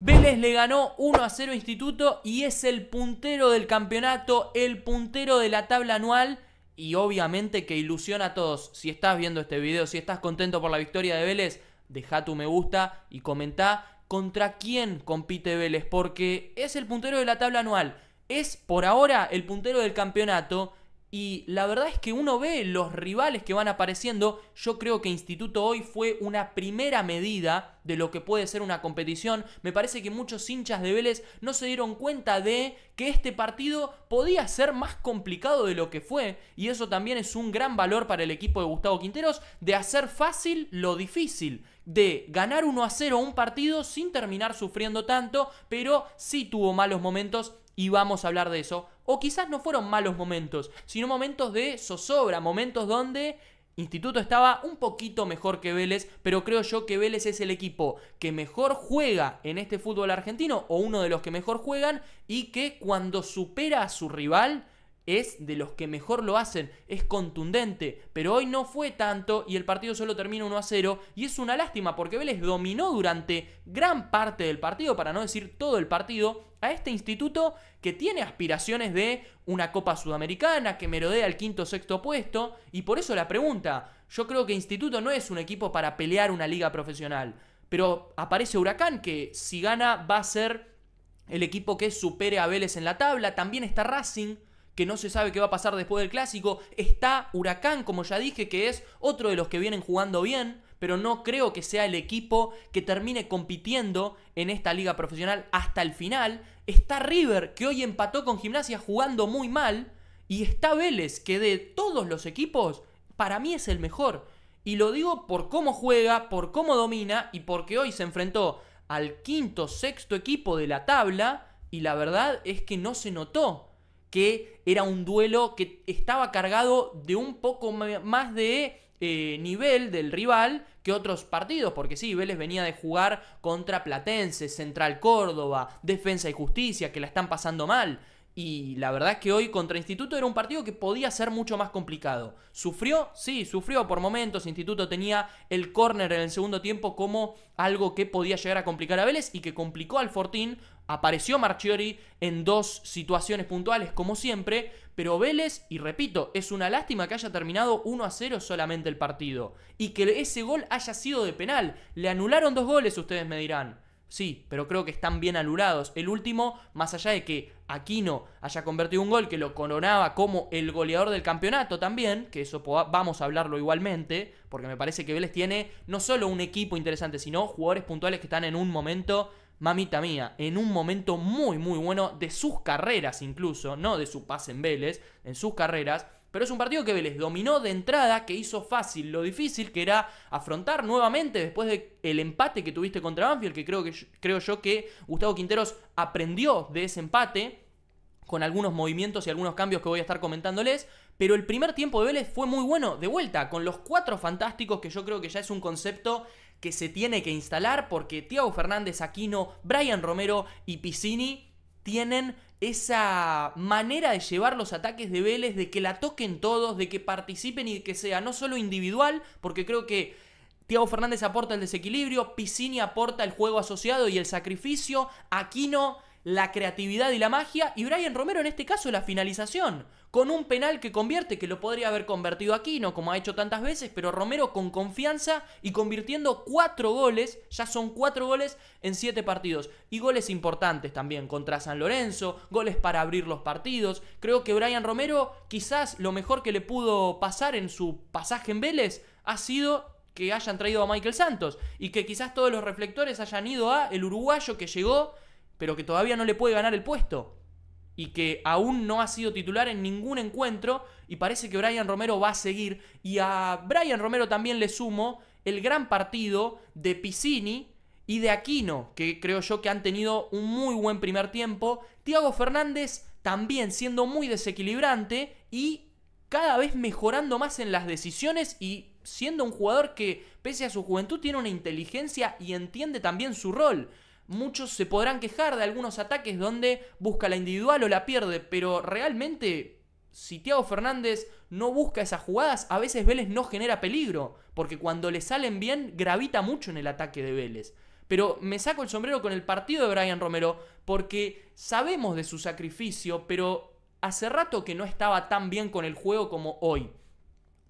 Vélez le ganó 1 a 0 Instituto y es el puntero del campeonato, el puntero de la tabla anual y obviamente que ilusiona a todos. Si estás viendo este video, si estás contento por la victoria de Vélez, deja tu me gusta y comenta contra quién compite Vélez porque es el puntero de la tabla anual, es por ahora el puntero del campeonato y la verdad es que uno ve los rivales que van apareciendo. Yo creo que Instituto hoy fue una primera medida de lo que puede ser una competición. Me parece que muchos hinchas de Vélez no se dieron cuenta de que este partido podía ser más complicado de lo que fue. Y eso también es un gran valor para el equipo de Gustavo Quinteros de hacer fácil lo difícil de ganar 1 a 0 un partido sin terminar sufriendo tanto, pero sí tuvo malos momentos y vamos a hablar de eso. O quizás no fueron malos momentos, sino momentos de zozobra, momentos donde Instituto estaba un poquito mejor que Vélez, pero creo yo que Vélez es el equipo que mejor juega en este fútbol argentino, o uno de los que mejor juegan, y que cuando supera a su rival, es de los que mejor lo hacen, es contundente, pero hoy no fue tanto y el partido solo termina 1 a 0 y es una lástima porque Vélez dominó durante gran parte del partido, para no decir todo el partido, a este instituto que tiene aspiraciones de una Copa Sudamericana, que merodea el quinto o sexto puesto y por eso la pregunta, yo creo que instituto no es un equipo para pelear una liga profesional, pero aparece Huracán que si gana va a ser... El equipo que supere a Vélez en la tabla, también está Racing, que no se sabe qué va a pasar después del clásico. Está Huracán, como ya dije, que es otro de los que vienen jugando bien, pero no creo que sea el equipo que termine compitiendo en esta liga profesional hasta el final. Está River, que hoy empató con Gimnasia jugando muy mal. Y está Vélez, que de todos los equipos, para mí es el mejor. Y lo digo por cómo juega, por cómo domina y porque hoy se enfrentó al quinto, sexto equipo de la tabla. Y la verdad es que no se notó que era un duelo que estaba cargado de un poco más de eh, nivel del rival que otros partidos, porque sí, Vélez venía de jugar contra Platense, Central Córdoba, Defensa y Justicia, que la están pasando mal. Y la verdad es que hoy contra Instituto era un partido que podía ser mucho más complicado. ¿Sufrió? Sí, sufrió por momentos. Instituto tenía el córner en el segundo tiempo como algo que podía llegar a complicar a Vélez y que complicó al Fortín. Apareció Marchiori en dos situaciones puntuales, como siempre. Pero Vélez, y repito, es una lástima que haya terminado 1 a 0 solamente el partido. Y que ese gol haya sido de penal. Le anularon dos goles, ustedes me dirán. Sí, pero creo que están bien alurados, El último, más allá de que Aquino haya convertido un gol que lo coronaba como el goleador del campeonato también, que eso vamos a hablarlo igualmente, porque me parece que Vélez tiene no solo un equipo interesante, sino jugadores puntuales que están en un momento, mamita mía, en un momento muy, muy bueno de sus carreras incluso, no de su pase en Vélez, en sus carreras. Pero es un partido que Vélez dominó de entrada, que hizo fácil lo difícil, que era afrontar nuevamente después del empate que tuviste contra Banfield, que creo, que creo yo que Gustavo Quinteros aprendió de ese empate con algunos movimientos y algunos cambios que voy a estar comentándoles, pero el primer tiempo de Vélez fue muy bueno, de vuelta, con los cuatro fantásticos que yo creo que ya es un concepto que se tiene que instalar porque Tiago Fernández, Aquino, Brian Romero y Piscini tienen esa manera de llevar los ataques de Vélez, de que la toquen todos, de que participen y que sea no solo individual, porque creo que Thiago Fernández aporta el desequilibrio, Piscini aporta el juego asociado y el sacrificio, Aquino la creatividad y la magia, y Brian Romero en este caso la finalización, con un penal que convierte, que lo podría haber convertido aquí, no como ha hecho tantas veces, pero Romero con confianza y convirtiendo cuatro goles, ya son cuatro goles en siete partidos, y goles importantes también contra San Lorenzo, goles para abrir los partidos, creo que Brian Romero quizás lo mejor que le pudo pasar en su pasaje en Vélez ha sido que hayan traído a Michael Santos y que quizás todos los reflectores hayan ido a el uruguayo que llegó pero que todavía no le puede ganar el puesto. Y que aún no ha sido titular en ningún encuentro. Y parece que Brian Romero va a seguir. Y a Brian Romero también le sumo el gran partido de Piscini y de Aquino, que creo yo que han tenido un muy buen primer tiempo. Tiago Fernández también siendo muy desequilibrante y cada vez mejorando más en las decisiones y siendo un jugador que, pese a su juventud, tiene una inteligencia y entiende también su rol muchos se podrán quejar de algunos ataques donde busca la individual o la pierde, pero realmente si Thiago Fernández no busca esas jugadas, a veces Vélez no genera peligro, porque cuando le salen bien gravita mucho en el ataque de Vélez. Pero me saco el sombrero con el partido de Brian Romero, porque sabemos de su sacrificio, pero hace rato que no estaba tan bien con el juego como hoy.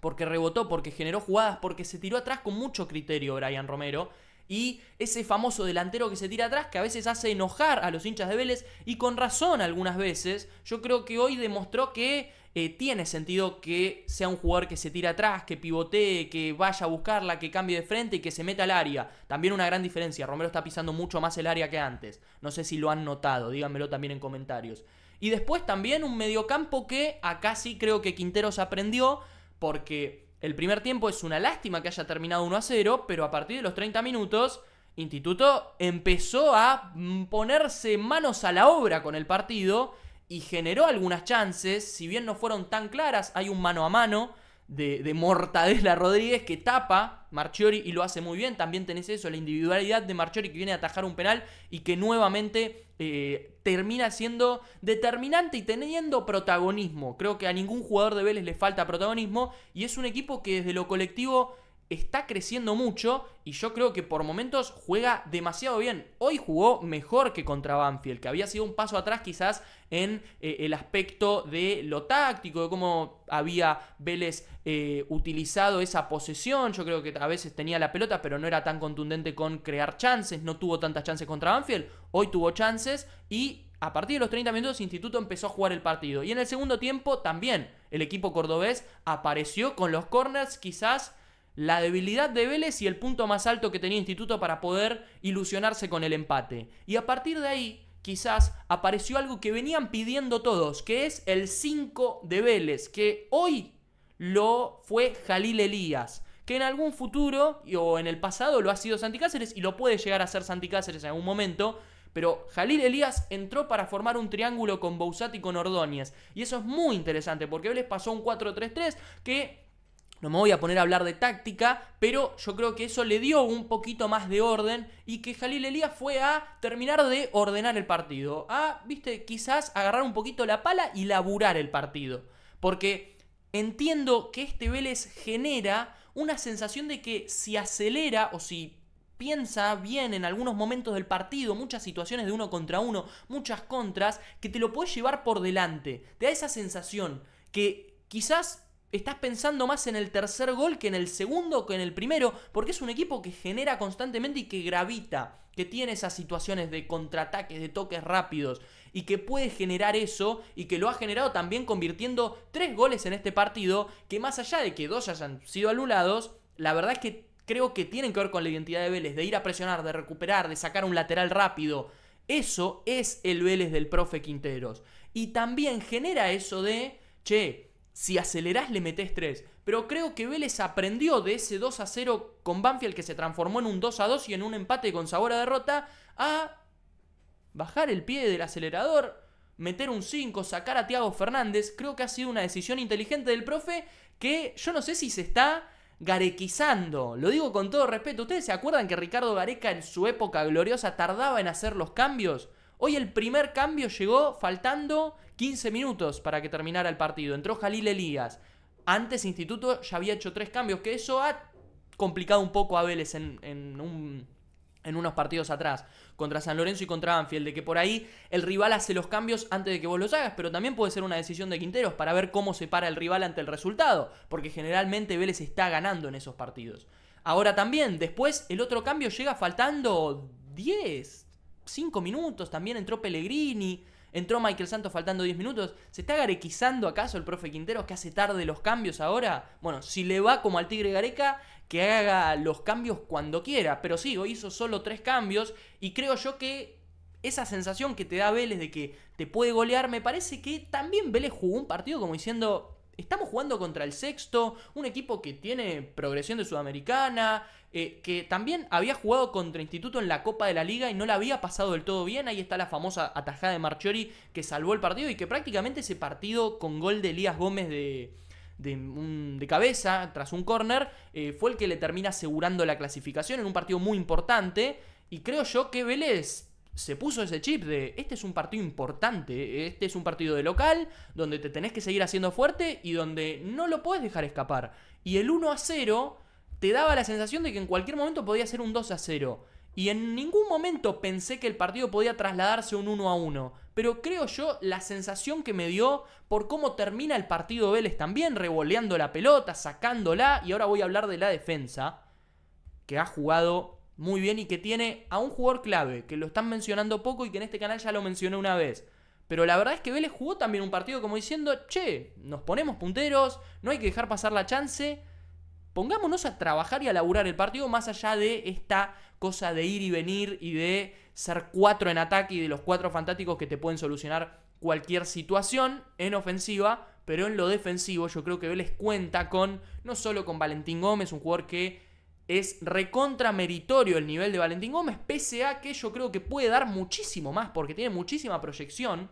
Porque rebotó, porque generó jugadas, porque se tiró atrás con mucho criterio Brian Romero y ese famoso delantero que se tira atrás que a veces hace enojar a los hinchas de Vélez y con razón algunas veces, yo creo que hoy demostró que eh, tiene sentido que sea un jugador que se tira atrás, que pivotee, que vaya a buscarla, que cambie de frente y que se meta al área. También una gran diferencia, Romero está pisando mucho más el área que antes. No sé si lo han notado, díganmelo también en comentarios. Y después también un mediocampo que acá sí creo que Quinteros aprendió porque el primer tiempo es una lástima que haya terminado 1 a 0, pero a partir de los 30 minutos, Instituto empezó a ponerse manos a la obra con el partido y generó algunas chances, si bien no fueron tan claras, hay un mano a mano de, de, Mortadela Rodríguez que tapa Marchiori y lo hace muy bien. También tenés eso, la individualidad de Marchiori que viene a atajar un penal y que nuevamente eh, termina siendo determinante y teniendo protagonismo. Creo que a ningún jugador de Vélez le falta protagonismo y es un equipo que desde lo colectivo está creciendo mucho y yo creo que por momentos juega demasiado bien. Hoy jugó mejor que contra Banfield, que había sido un paso atrás quizás en eh, el aspecto de lo táctico, de cómo había Vélez eh, utilizado esa posesión. Yo creo que a veces tenía la pelota, pero no era tan contundente con crear chances, no tuvo tantas chances contra Banfield. Hoy tuvo chances y a partir de los 30 minutos Instituto empezó a jugar el partido. Y en el segundo tiempo también el equipo cordobés apareció con los corners quizás la debilidad de Vélez y el punto más alto que tenía Instituto para poder ilusionarse con el empate. Y a partir de ahí, quizás apareció algo que venían pidiendo todos, que es el 5 de Vélez, que hoy lo fue Jalil Elías, que en algún futuro o en el pasado lo ha sido Santi Cáceres y lo puede llegar a ser Santi Cáceres en algún momento, pero Jalil Elías entró para formar un triángulo con Bouzat y con Ordóñez. Y eso es muy interesante porque Vélez pasó un 4-3-3 que no me voy a poner a hablar de táctica, pero yo creo que eso le dio un poquito más de orden y que Jalil Elías fue a terminar de ordenar el partido, a, viste, quizás agarrar un poquito la pala y laburar el partido. Porque entiendo que este Vélez genera una sensación de que si acelera o si piensa bien en algunos momentos del partido, muchas situaciones de uno contra uno, muchas contras, que te lo puedes llevar por delante. Te da esa sensación que quizás estás pensando más en el tercer gol que en el segundo, que en el primero, porque es un equipo que genera constantemente y que gravita, que tiene esas situaciones de contraataques, de toques rápidos, y que puede generar eso, y que lo ha generado también convirtiendo tres goles en este partido, que más allá de que dos hayan sido anulados, la verdad es que creo que tienen que ver con la identidad de Vélez, de ir a presionar, de recuperar, de sacar un lateral rápido. Eso es el Vélez del profe Quinteros. Y también genera eso de, che, si acelerás le metes 3. Pero creo que Vélez aprendió de ese 2 a 0 con Banfield que se transformó en un 2 a 2 y en un empate con sabor a derrota a bajar el pie del acelerador, meter un 5, sacar a Thiago Fernández. Creo que ha sido una decisión inteligente del profe que yo no sé si se está garequizando. Lo digo con todo respeto. ¿Ustedes se acuerdan que Ricardo Gareca en su época gloriosa tardaba en hacer los cambios? Hoy el primer cambio llegó faltando 15 minutos para que terminara el partido. Entró Jalil Elías. Antes Instituto ya había hecho tres cambios, que eso ha complicado un poco a Vélez en, en un en unos partidos atrás, contra San Lorenzo y contra Anfield, de que por ahí el rival hace los cambios antes de que vos los hagas, pero también puede ser una decisión de Quinteros para ver cómo se para el rival ante el resultado, porque generalmente Vélez está ganando en esos partidos. Ahora también, después el otro cambio llega faltando 10, 5 minutos, también entró Pellegrini, entró Michael Santos faltando 10 minutos. ¿Se está garequizando acaso el profe Quintero que hace tarde los cambios ahora? Bueno, si le va como al Tigre Gareca, que haga los cambios cuando quiera. Pero sí, hoy hizo solo 3 cambios y creo yo que esa sensación que te da Vélez de que te puede golear, me parece que también Vélez jugó un partido como diciendo, Estamos jugando contra el sexto, un equipo que tiene progresión de Sudamericana, eh, que también había jugado contra Instituto en la Copa de la Liga y no la había pasado del todo bien. Ahí está la famosa atajada de Marchiori que salvó el partido y que prácticamente ese partido con gol de Elías Gómez de, de, cabeza tras un córner eh, fue el que le termina asegurando la clasificación en un partido muy importante. Y creo yo que Vélez se puso ese chip de este es un partido importante, este es un partido de local, donde te tenés que seguir haciendo fuerte y donde no lo puedes dejar escapar. Y el 1 a 0 te daba la sensación de que en cualquier momento podía ser un 2 a 0. Y en ningún momento pensé que el partido podía trasladarse un 1 a 1. Pero creo yo la sensación que me dio por cómo termina el partido Vélez también, revoleando la pelota, sacándola. Y ahora voy a hablar de la defensa, que ha jugado muy bien y que tiene a un jugador clave, que lo están mencionando poco y que en este canal ya lo mencioné una vez. Pero la verdad es que Vélez jugó también un partido como diciendo, che, nos ponemos punteros, no hay que dejar pasar la chance, pongámonos a trabajar y a laburar el partido más allá de esta cosa de ir y venir y de ser cuatro en ataque y de los cuatro fantásticos que te pueden solucionar cualquier situación en ofensiva, pero en lo defensivo yo creo que Vélez cuenta con, no solo con Valentín Gómez, un jugador que es meritorio el nivel de Valentín Gómez, pese a que yo creo que puede dar muchísimo más, porque tiene muchísima proyección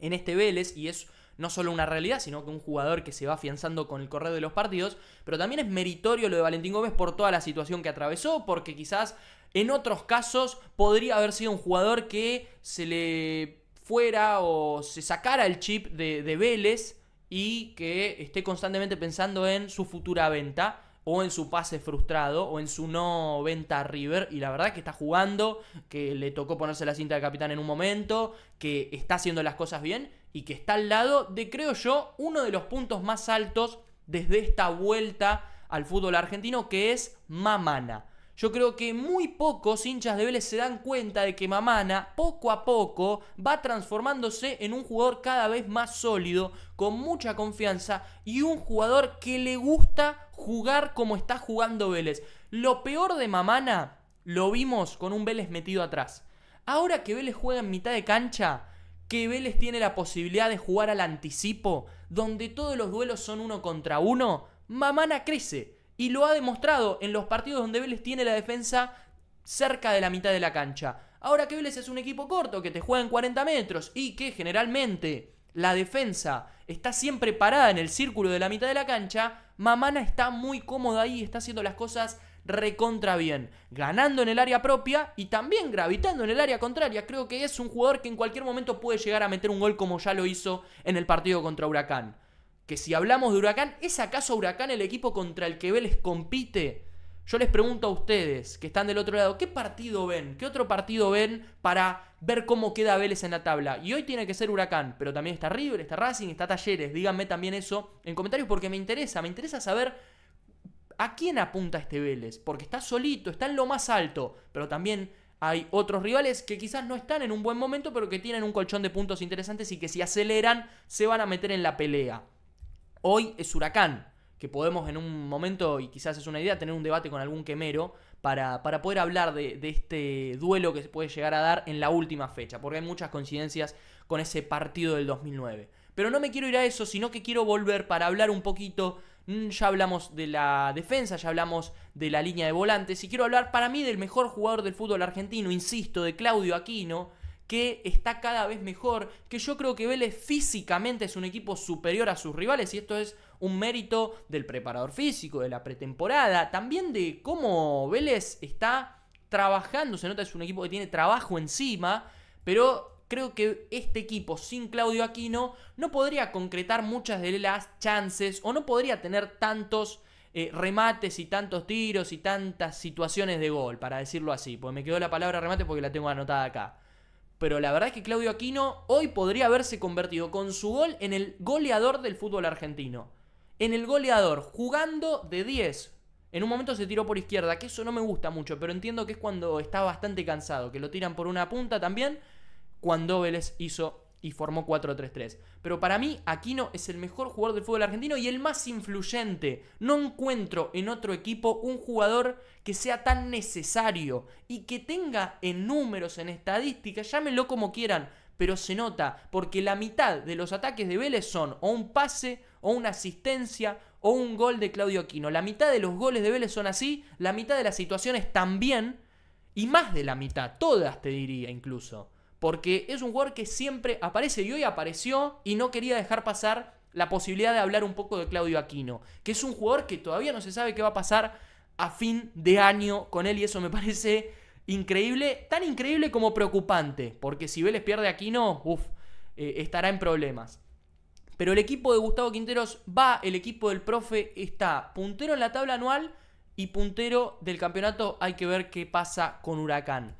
en este Vélez y es no solo una realidad, sino que un jugador que se va afianzando con el correo de los partidos, pero también es meritorio lo de Valentín Gómez por toda la situación que atravesó, porque quizás en otros casos podría haber sido un jugador que se le fuera o se sacara el chip de, de Vélez y que esté constantemente pensando en su futura venta o en su pase frustrado o en su no venta a River. Y la verdad que está jugando, que le tocó ponerse la cinta de capitán en un momento, que está haciendo las cosas bien y que está al lado de, creo yo, uno de los puntos más altos desde esta vuelta al fútbol argentino, que es Mamana. Yo creo que muy pocos hinchas de Vélez se dan cuenta de que Mamana poco a poco va transformándose en un jugador cada vez más sólido, con mucha confianza y un jugador que le gusta jugar como está jugando Vélez. Lo peor de Mamana lo vimos con un Vélez metido atrás. Ahora que Vélez juega en mitad de cancha, que Vélez tiene la posibilidad de jugar al anticipo, donde todos los duelos son uno contra uno, Mamana crece. Y lo ha demostrado en los partidos donde Vélez tiene la defensa cerca de la mitad de la cancha. Ahora que Vélez es un equipo corto, que te juega en 40 metros y que generalmente la defensa está siempre parada en el círculo de la mitad de la cancha, Mamana está muy cómoda ahí, está haciendo las cosas recontra bien, ganando en el área propia y también gravitando en el área contraria. Creo que es un jugador que en cualquier momento puede llegar a meter un gol como ya lo hizo en el partido contra Huracán que si hablamos de Huracán, ¿es acaso Huracán el equipo contra el que Vélez compite? Yo les pregunto a ustedes que están del otro lado, ¿qué partido ven? ¿Qué otro partido ven para ver cómo queda Vélez en la tabla? Y hoy tiene que ser Huracán, pero también está River, está Racing, está Talleres. Díganme también eso en comentarios porque me interesa, me interesa saber a quién apunta este Vélez, porque está solito, está en lo más alto, pero también hay otros rivales que quizás no están en un buen momento, pero que tienen un colchón de puntos interesantes y que si aceleran se van a meter en la pelea. Hoy es huracán, que podemos en un momento, y quizás es una idea, tener un debate con algún quemero para, poder hablar de, de, este duelo que se puede llegar a dar en la última fecha, porque hay muchas coincidencias con ese partido del 2009. Pero no me quiero ir a eso, sino que quiero volver para hablar un poquito, mm, ya hablamos de la defensa, ya hablamos de la línea de volantes, y quiero hablar para mí del mejor jugador del fútbol argentino, insisto, de Claudio Aquino, que está cada vez mejor, que yo creo que Vélez físicamente es un equipo superior a sus rivales y esto es un mérito del preparador físico, de la pretemporada, también de cómo Vélez está trabajando, se nota es un equipo que tiene trabajo encima, pero creo que este equipo sin Claudio Aquino no podría concretar muchas de las chances o no podría tener tantos eh, remates y tantos tiros y tantas situaciones de gol, para decirlo así, porque me quedó la palabra remate porque la tengo anotada acá pero la verdad es que Claudio Aquino hoy podría haberse convertido con su gol en el goleador del fútbol argentino. En el goleador, jugando de 10. En un momento se tiró por izquierda, que eso no me gusta mucho, pero entiendo que es cuando está bastante cansado, que lo tiran por una punta también, cuando Vélez hizo y formó 4-3-3. Pero para mí, Aquino es el mejor jugador del fútbol argentino y el más influyente. No encuentro en otro equipo un jugador que sea tan necesario y que tenga en números, en estadísticas, llámenlo como quieran, pero se nota porque la mitad de los ataques de Vélez son o un pase o una asistencia o un gol de Claudio Aquino. La mitad de los goles de Vélez son así, la mitad de las situaciones también y más de la mitad, todas te diría incluso porque es un jugador que siempre aparece y hoy apareció y no quería dejar pasar la posibilidad de hablar un poco de Claudio Aquino, que es un jugador que todavía no se sabe qué va a pasar a fin de año con él y eso me parece increíble, tan increíble como preocupante, porque si Vélez pierde a Aquino, uff, eh, estará en problemas. Pero el equipo de Gustavo Quinteros va, el equipo del profe está puntero en la tabla anual y puntero del campeonato. Hay que ver qué pasa con Huracán.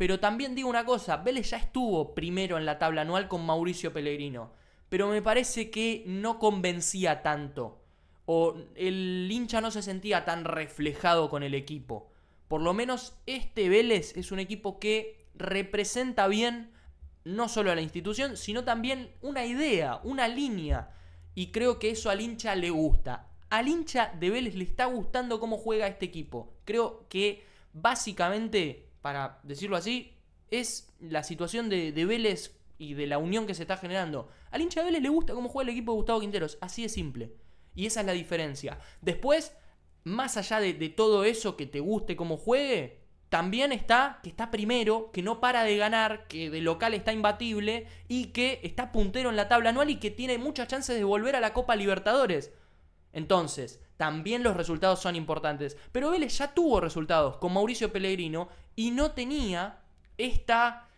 Pero también digo una cosa, Vélez ya estuvo primero en la tabla anual con Mauricio Pellegrino, pero me parece que no convencía tanto, o el hincha no se sentía tan reflejado con el equipo. Por lo menos este Vélez es un equipo que representa bien no solo a la institución, sino también una idea, una línea. Y creo que eso al hincha le gusta. Al hincha de Vélez le está gustando cómo juega este equipo. Creo que básicamente para decirlo así, es la situación de, Vélez y de la unión que se está generando. Al hincha de Vélez le gusta cómo juega el equipo de Gustavo Quinteros, así de simple. Y esa es la diferencia. Después, más allá de, de todo eso que te guste cómo juegue, también está que está primero, que no para de ganar, que de local está imbatible y que está puntero en la tabla anual y que tiene muchas chances de volver a la Copa Libertadores. Entonces, también los resultados son importantes. Pero Vélez ya tuvo resultados con Mauricio Pellegrino y no tenía esta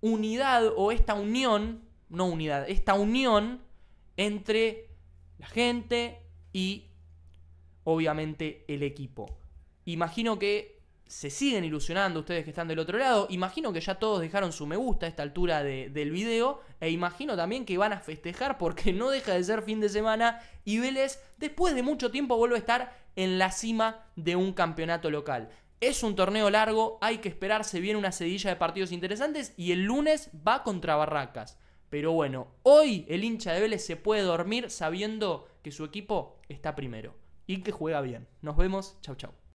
unidad o esta unión, no unidad, esta unión entre la gente y obviamente el equipo. Imagino que se siguen ilusionando ustedes que están del otro lado. Imagino que ya todos dejaron su me gusta a esta altura de, del video. E imagino también que van a festejar porque no deja de ser fin de semana. Y Vélez, después de mucho tiempo, vuelve a estar en la cima de un campeonato local. Es un torneo largo, hay que esperarse bien una sedilla de partidos interesantes. Y el lunes va contra Barracas. Pero bueno, hoy el hincha de Vélez se puede dormir sabiendo que su equipo está primero y que juega bien. Nos vemos, chau chau.